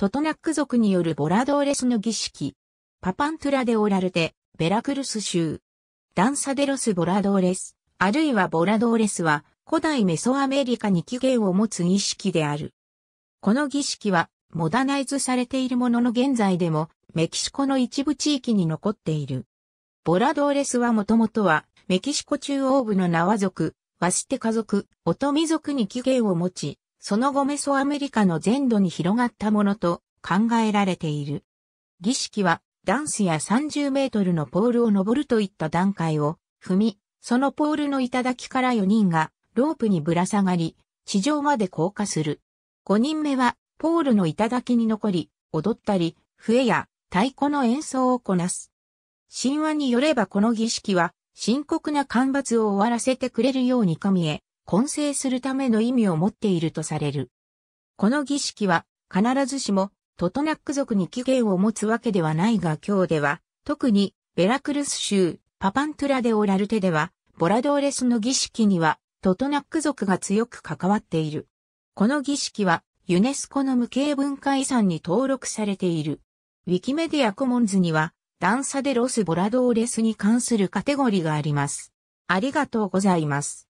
トトナック族によるボラドーレスの儀式。パパントラでオラルテ、ベラクルス州。ダンサデロス・ボラドーレス、あるいはボラドーレスは、古代メソアメリカに起源を持つ儀式である。この儀式は、モダナイズされているものの現在でも、メキシコの一部地域に残っている。ボラドーレスはもともとは、メキシコ中央部のナワ族、ワステカ族、オトミ族に起源を持ち、その後メソアメリカの全土に広がったものと考えられている。儀式はダンスや30メートルのポールを登るといった段階を踏み、そのポールの頂から4人がロープにぶら下がり、地上まで降下する。5人目はポールの頂に残り、踊ったり、笛や太鼓の演奏をこなす。神話によればこの儀式は深刻な干ばつを終わらせてくれるように神へ混成するための意味を持っているとされる。この儀式は必ずしもトトナック族に起源を持つわけではないが今日では特にベラクルス州パパントゥラデオラルテではボラドーレスの儀式にはトトナック族が強く関わっている。この儀式はユネスコの無形文化遺産に登録されている。ウィキメディアコモンズには段差でロスボラドーレスに関するカテゴリーがあります。ありがとうございます。